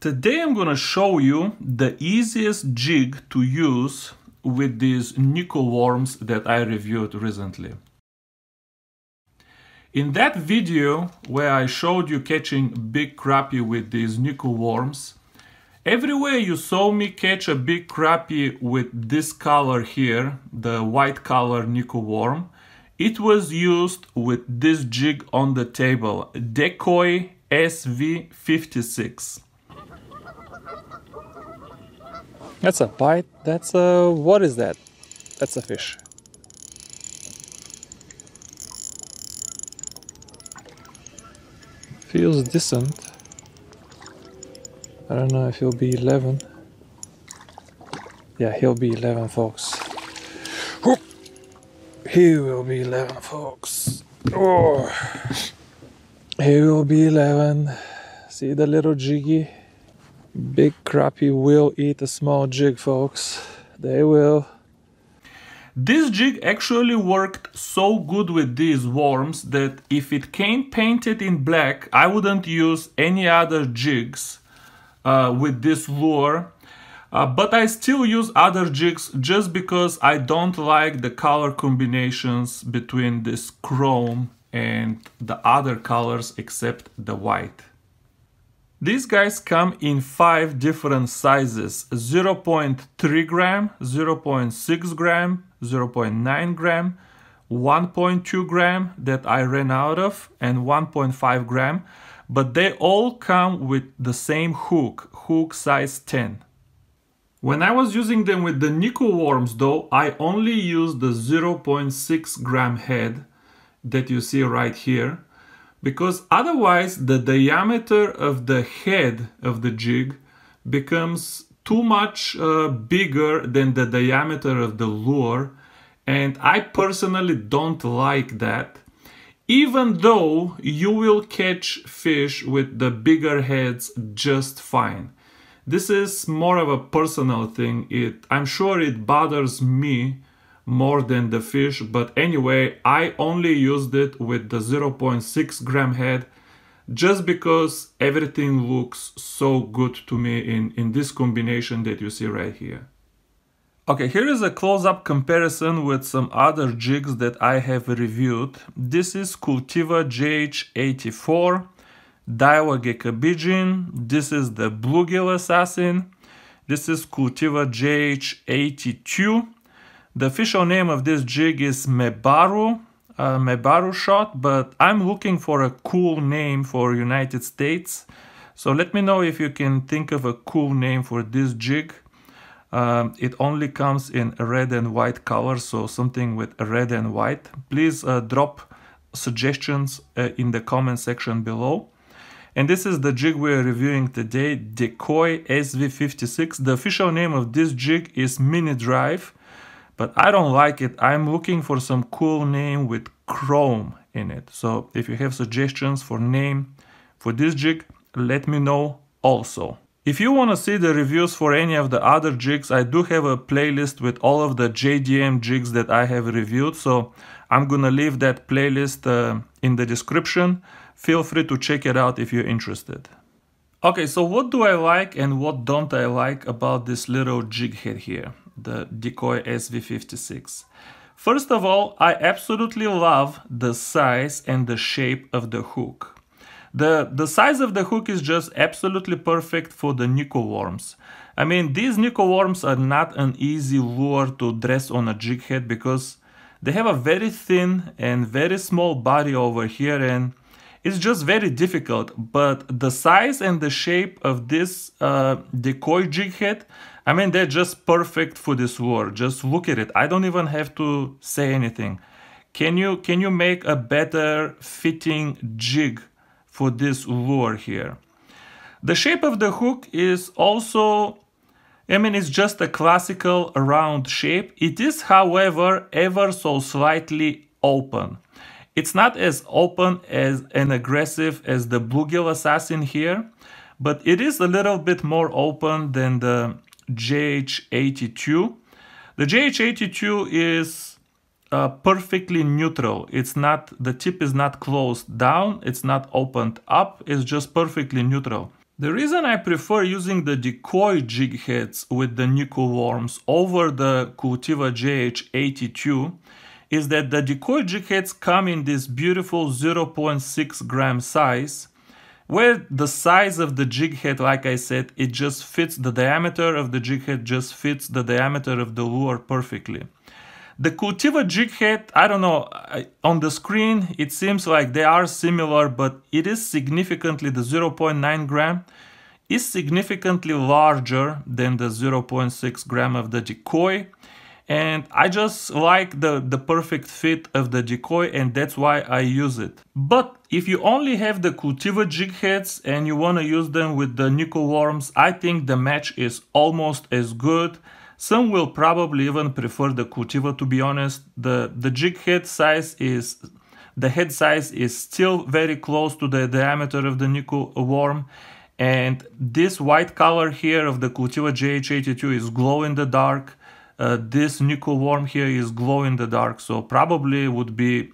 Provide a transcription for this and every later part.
Today I'm gonna show you the easiest jig to use with these nickel worms that I reviewed recently. In that video where I showed you catching big crappie with these nickel worms, everywhere you saw me catch a big crappie with this color here, the white color nickel worm, it was used with this jig on the table, Decoy SV56. That's a bite. That's a... What is that? That's a fish. Feels decent. I don't know if he'll be 11. Yeah, he'll be 11, folks. He will be 11, folks. Oh. He will be 11. See the little jiggy? Big crappie will eat a small jig, folks. They will. This jig actually worked so good with these worms that if it came painted in black, I wouldn't use any other jigs uh, with this lure. Uh, but I still use other jigs just because I don't like the color combinations between this chrome and the other colors except the white. These guys come in five different sizes 0.3 gram, 0.6 gram, 0.9 gram, 1.2 gram that I ran out of, and 1.5 gram. But they all come with the same hook, hook size 10. When I was using them with the nickel worms though, I only used the 0.6 gram head that you see right here because otherwise the diameter of the head of the jig becomes too much uh, bigger than the diameter of the lure and I personally don't like that even though you will catch fish with the bigger heads just fine. This is more of a personal thing. It, I'm sure it bothers me more than the fish but anyway I only used it with the 0.6 gram head just because everything looks so good to me in, in this combination that you see right here. Okay, here is a close-up comparison with some other jigs that I have reviewed. This is Cultiva JH84, Daiwa Gekabijin, this is the Bluegill Assassin, this is Cultiva JH82, the official name of this jig is Mebaru, uh, Mebaru shot, but I'm looking for a cool name for United States. So let me know if you can think of a cool name for this jig. Um, it only comes in red and white color, so something with red and white. Please uh, drop suggestions uh, in the comment section below. And this is the jig we're reviewing today, Decoy SV56. The official name of this jig is Mini Drive but I don't like it. I'm looking for some cool name with chrome in it. So if you have suggestions for name for this jig, let me know also. If you want to see the reviews for any of the other jigs, I do have a playlist with all of the JDM jigs that I have reviewed, so I'm gonna leave that playlist uh, in the description. Feel free to check it out if you're interested. Okay, so what do I like and what don't I like about this little jig head here? the Decoy SV56. First of all, I absolutely love the size and the shape of the hook. The, the size of the hook is just absolutely perfect for the nickel worms. I mean, these nickel worms are not an easy lure to dress on a jig head because they have a very thin and very small body over here and it's just very difficult but the size and the shape of this uh, decoy jig head I mean, they're just perfect for this war. Just look at it. I don't even have to say anything. Can you can you make a better fitting jig for this lure here? The shape of the hook is also, I mean, it's just a classical round shape. It is, however, ever so slightly open. It's not as open as and aggressive as the Bluegill Assassin here, but it is a little bit more open than the JH82. The JH82 is uh, perfectly neutral. It's not, the tip is not closed down, it's not opened up, it's just perfectly neutral. The reason I prefer using the decoy jig heads with the nickel worms over the Cultiva JH82 is that the decoy jig heads come in this beautiful 0.6 gram size where the size of the jig head, like I said, it just fits the diameter of the jig head, just fits the diameter of the lure perfectly. The Cultiva jig head, I don't know, on the screen it seems like they are similar, but it is significantly, the 0.9 gram is significantly larger than the 0.6 gram of the decoy. And I just like the, the perfect fit of the decoy and that's why I use it. But if you only have the Cultiva jig heads and you want to use them with the nickel worms, I think the match is almost as good. Some will probably even prefer the Cultiva to be honest. The, the jig head size is, the head size is still very close to the diameter of the nickel worm. And this white color here of the Cultiva JH82 is glow in the dark. Uh, this nickel worm here is glow in the dark, so probably would be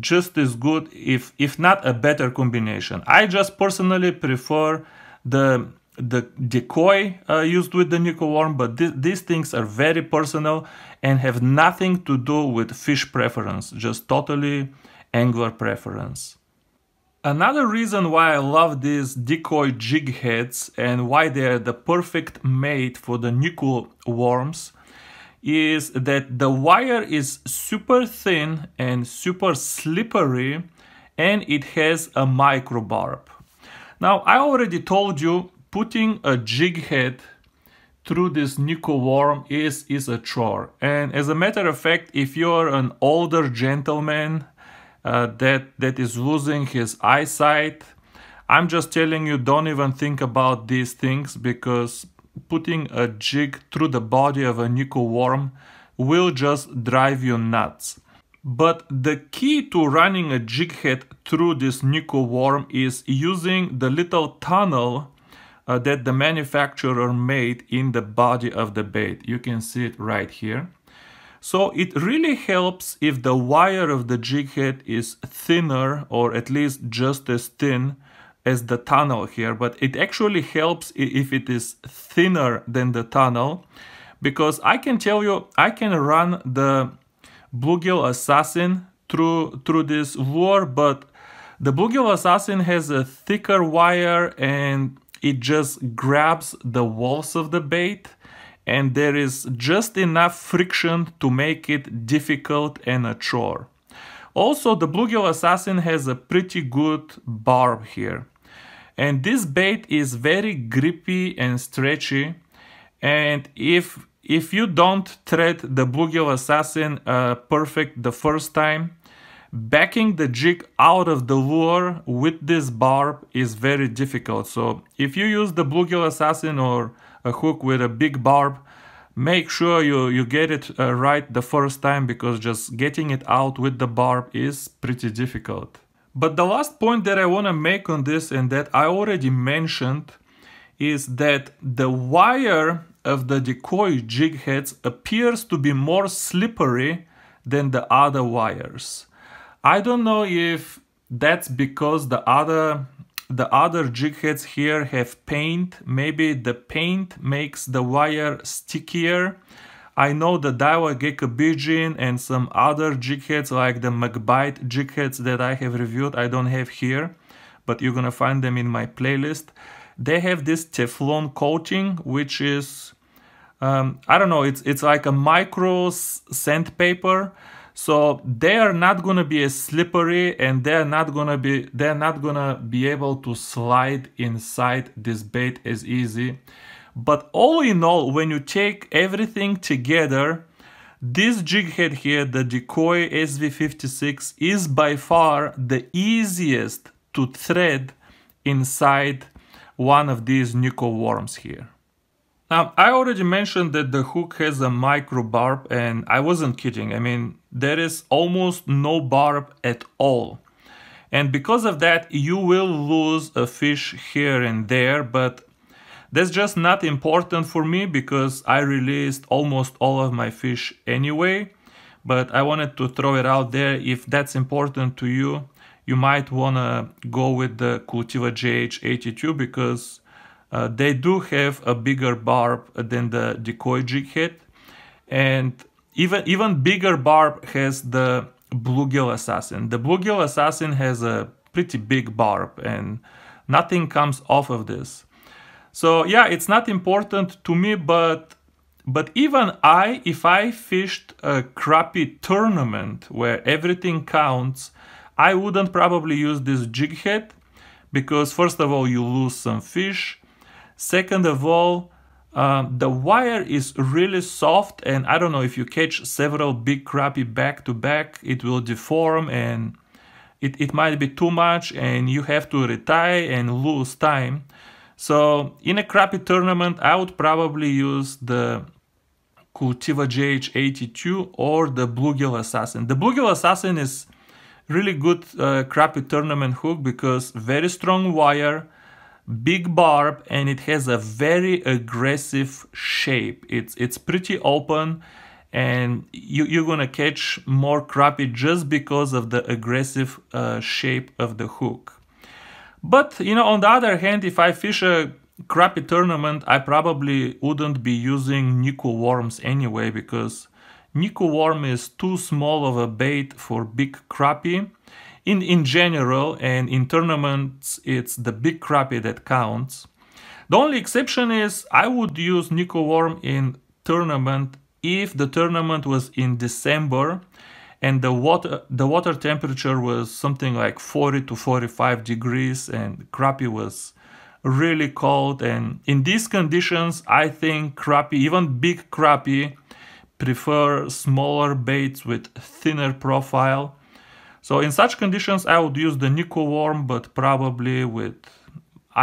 just as good, if if not a better combination. I just personally prefer the the decoy uh, used with the nickel worm, but th these things are very personal and have nothing to do with fish preference, just totally angler preference. Another reason why I love these decoy jig heads and why they are the perfect mate for the nickel worms is that the wire is super thin and super slippery and it has a micro barb. Now I already told you putting a jig head through this nickel worm is, is a chore. And as a matter of fact, if you're an older gentleman uh, that, that is losing his eyesight, I'm just telling you, don't even think about these things because putting a jig through the body of a nickel worm will just drive you nuts. But the key to running a jig head through this nickel worm is using the little tunnel uh, that the manufacturer made in the body of the bait. You can see it right here. So it really helps if the wire of the jig head is thinner or at least just as thin as the tunnel here, but it actually helps if it is thinner than the tunnel, because I can tell you, I can run the Bluegill Assassin through, through this lure, but the Bluegill Assassin has a thicker wire and it just grabs the walls of the bait and there is just enough friction to make it difficult and a chore. Also, the Bluegill Assassin has a pretty good barb here. And this bait is very grippy and stretchy. And if if you don't thread the bluegill assassin uh, perfect the first time, backing the jig out of the lure with this barb is very difficult. So if you use the bluegill assassin or a hook with a big barb, make sure you, you get it uh, right the first time because just getting it out with the barb is pretty difficult. But the last point that I want to make on this and that I already mentioned is that the wire of the decoy jig heads appears to be more slippery than the other wires. I don't know if that's because the other the other jig heads here have paint. Maybe the paint makes the wire stickier I know the Daiwa Bijin and some other jig heads like the McBite jig heads that I have reviewed. I don't have here, but you're gonna find them in my playlist. They have this Teflon coating, which is, um, I don't know, it's, it's like a micro sandpaper. So they are not gonna be as slippery and they're not gonna be, they're not gonna be able to slide inside this bait as easy. But all in all, when you take everything together, this jig head here, the Decoy SV56, is by far the easiest to thread inside one of these Nico worms here. Now, I already mentioned that the hook has a micro barb and I wasn't kidding. I mean, there is almost no barb at all. And because of that, you will lose a fish here and there, but that's just not important for me because I released almost all of my fish anyway, but I wanted to throw it out there. If that's important to you, you might wanna go with the Cultiva JH82 because uh, they do have a bigger barb than the decoy jig head. And even, even bigger barb has the Bluegill Assassin. The Bluegill Assassin has a pretty big barb and nothing comes off of this. So yeah, it's not important to me, but but even I, if I fished a crappy tournament where everything counts, I wouldn't probably use this jig head because first of all, you lose some fish. Second of all, um, the wire is really soft and I don't know if you catch several big crappie back to back, it will deform and it, it might be too much and you have to retire and lose time. So in a crappy tournament, I would probably use the Cultiva JH82 or the Bluegill Assassin. The Bluegill Assassin is really good uh, crappy tournament hook because very strong wire, big barb, and it has a very aggressive shape. It's it's pretty open and you, you're gonna catch more crappie just because of the aggressive uh, shape of the hook. But, you know, on the other hand, if I fish a crappy tournament, I probably wouldn't be using Nico worms anyway, because Nico worm is too small of a bait for big crappie. In, in general, and in tournaments, it's the big crappie that counts. The only exception is I would use Nico worm in tournament if the tournament was in December and the water the water temperature was something like 40 to 45 degrees and crappie was really cold and in these conditions i think crappie even big crappie prefer smaller baits with thinner profile so in such conditions i would use the nico worm but probably with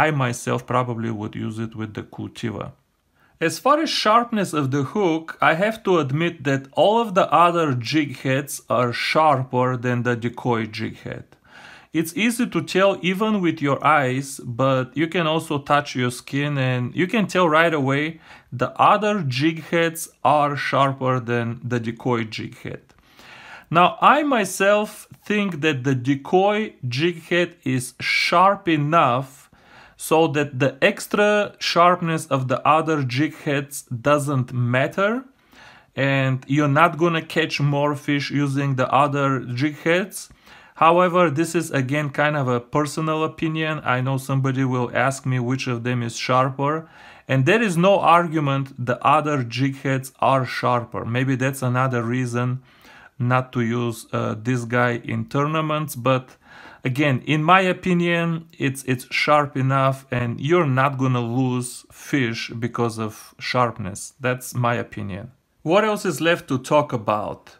i myself probably would use it with the cultiva as far as sharpness of the hook, I have to admit that all of the other jig heads are sharper than the decoy jig head. It's easy to tell even with your eyes, but you can also touch your skin and you can tell right away the other jig heads are sharper than the decoy jig head. Now I myself think that the decoy jig head is sharp enough so that the extra sharpness of the other jig heads doesn't matter and you're not gonna catch more fish using the other jig heads. However, this is again kind of a personal opinion. I know somebody will ask me which of them is sharper and there is no argument the other jig heads are sharper. Maybe that's another reason not to use uh, this guy in tournaments, but Again, in my opinion, it's, it's sharp enough and you're not gonna lose fish because of sharpness. That's my opinion. What else is left to talk about?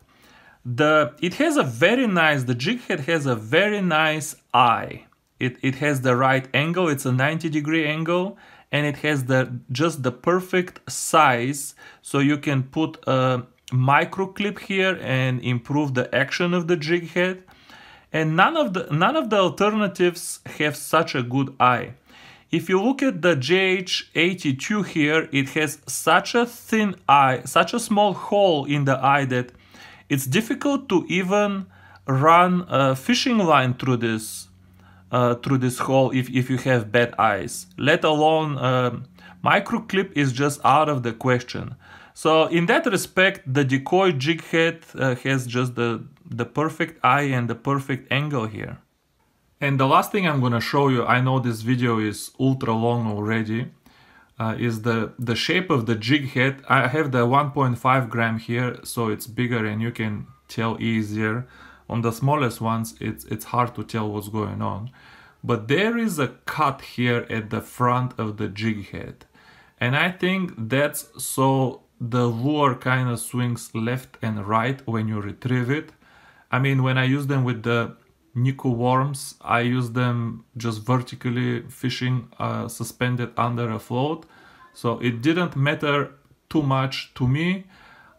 The, it has a very nice, the jig head has a very nice eye. It, it has the right angle, it's a 90 degree angle and it has the just the perfect size so you can put a micro clip here and improve the action of the jig head and none of the, none of the alternatives have such a good eye. If you look at the JH82 here, it has such a thin eye, such a small hole in the eye that it's difficult to even run a fishing line through this uh, through this hole if, if you have bad eyes. Let alone uh, um, clip is just out of the question. So in that respect, the decoy jig head uh, has just the, the perfect eye and the perfect angle here. And the last thing I'm gonna show you, I know this video is ultra long already, uh, is the, the shape of the jig head. I have the 1.5 gram here, so it's bigger and you can tell easier. On the smallest ones, it's, it's hard to tell what's going on. But there is a cut here at the front of the jig head. And I think that's so the lure kind of swings left and right when you retrieve it. I mean, when I use them with the Nico worms, I use them just vertically fishing uh, suspended under a float. So it didn't matter too much to me.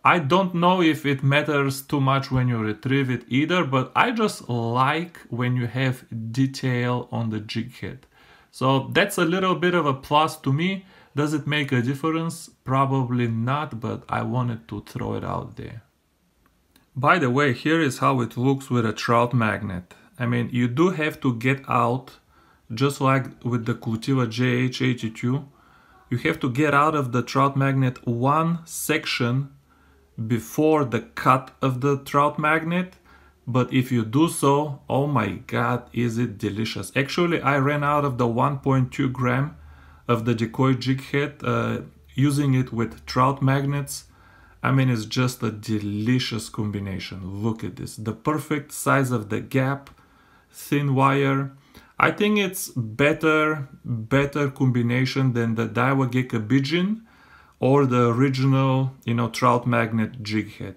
I don't know if it matters too much when you retrieve it either, but I just like when you have detail on the jig head. So that's a little bit of a plus to me. Does it make a difference? Probably not, but I wanted to throw it out there. By the way, here is how it looks with a trout magnet. I mean, you do have to get out, just like with the Cultiva JH82, you have to get out of the trout magnet one section before the cut of the trout magnet but if you do so oh my god is it delicious actually i ran out of the 1.2 gram of the decoy jig head, uh, using it with trout magnets. I mean, it's just a delicious combination. Look at this, the perfect size of the gap, thin wire. I think it's better, better combination than the Daiwa gecko Bijin or the original, you know, trout magnet jig head.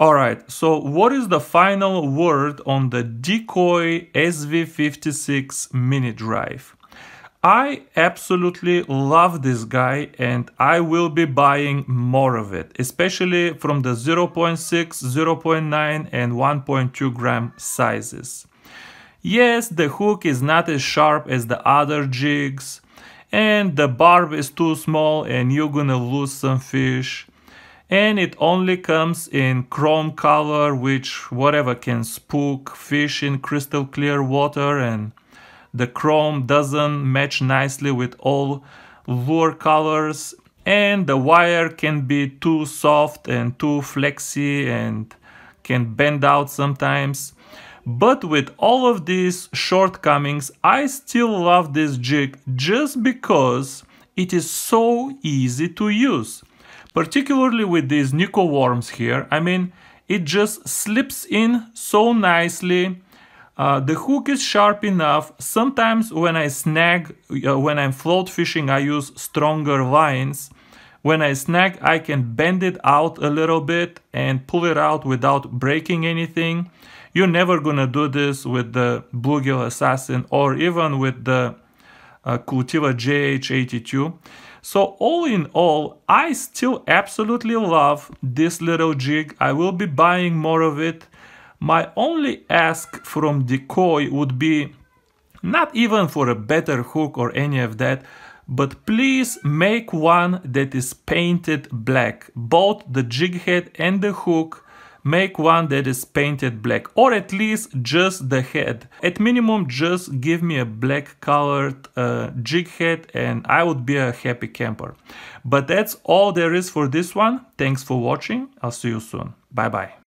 All right, so what is the final word on the Decoy SV56 mini drive? I absolutely love this guy and I will be buying more of it, especially from the 0 0.6, 0 0.9 and 1.2 gram sizes. Yes, the hook is not as sharp as the other jigs and the barb is too small and you're gonna lose some fish and it only comes in chrome color which whatever can spook fish in crystal clear water and the chrome doesn't match nicely with all lure colors and the wire can be too soft and too flexy and can bend out sometimes. But with all of these shortcomings, I still love this jig just because it is so easy to use. Particularly with these Nuco worms here, I mean, it just slips in so nicely uh, the hook is sharp enough. Sometimes when I snag, uh, when I'm float fishing, I use stronger lines. When I snag, I can bend it out a little bit and pull it out without breaking anything. You're never gonna do this with the Bluegill Assassin or even with the uh, Cultiva JH82. So all in all, I still absolutely love this little jig. I will be buying more of it. My only ask from Decoy would be not even for a better hook or any of that, but please make one that is painted black. Both the jig head and the hook make one that is painted black or at least just the head. At minimum just give me a black colored uh, jig head and I would be a happy camper. But that's all there is for this one. Thanks for watching. I'll see you soon. Bye bye.